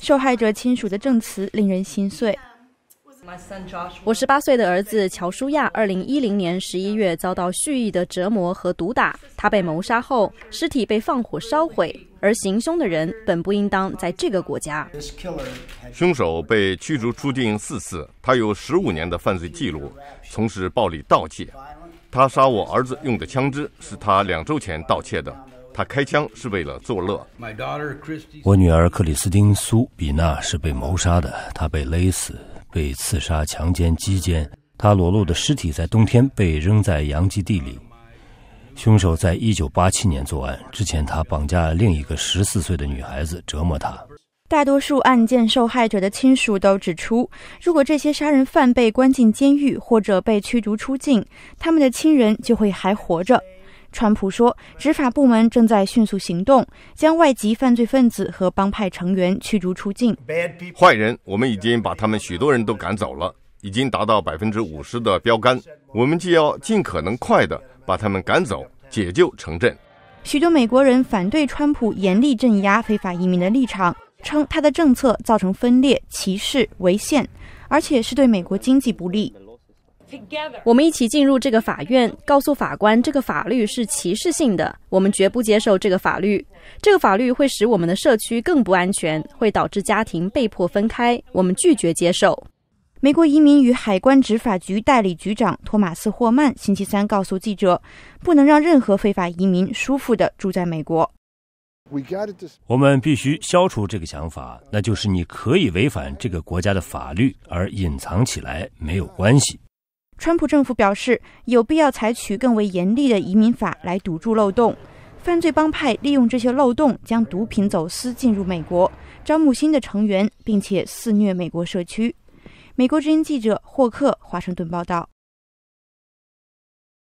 受害者亲属的证词令人心碎。我十八岁的儿子乔舒亚，二零一零年十一月遭到蓄意的折磨和毒打。他被谋杀后，尸体被放火烧毁。而行凶的人本不应当在这个国家。凶手被驱逐出境四次，他有十五年的犯罪记录，从事暴力盗窃。他杀我儿子用的枪支是他两周前盗窃的。他开枪是为了作乐。我女儿克里斯汀·苏比娜是被谋杀的，她被勒死、被刺杀、强奸、击奸。她裸露的尸体在冬天被扔在洋基地里。凶手在一九八七年作案之前，他绑架了另一个十四岁的女孩子，折磨她。大多数案件受害者的亲属都指出，如果这些杀人犯被关进监狱或者被驱逐出境，他们的亲人就会还活着。川普说，执法部门正在迅速行动，将外籍犯罪分子和帮派成员驱逐出境。坏人，我们已经把他们许多人都赶走了，已经达到百分之五十的标杆。我们既要尽可能快地把他们赶走，解救城镇。许多美国人反对川普严厉镇压非法移民的立场，称他的政策造成分裂、歧视、违宪，而且是对美国经济不利。我们一起进入这个法院，告诉法官这个法律是歧视性的，我们绝不接受这个法律。这个法律会使我们的社区更不安全，会导致家庭被迫分开。我们拒绝接受。美国移民与海关执法局代理局长托马斯·霍曼星期三告诉记者：“不能让任何非法移民舒服的住在美国。我们必须消除这个想法，那就是你可以违反这个国家的法律而隐藏起来，没有关系。”川普政府表示，有必要采取更为严厉的移民法来堵住漏洞。犯罪帮派利用这些漏洞，将毒品走私进入美国，招募新的成员，并且肆虐美国社区。美国之音记者霍克，华盛顿报道。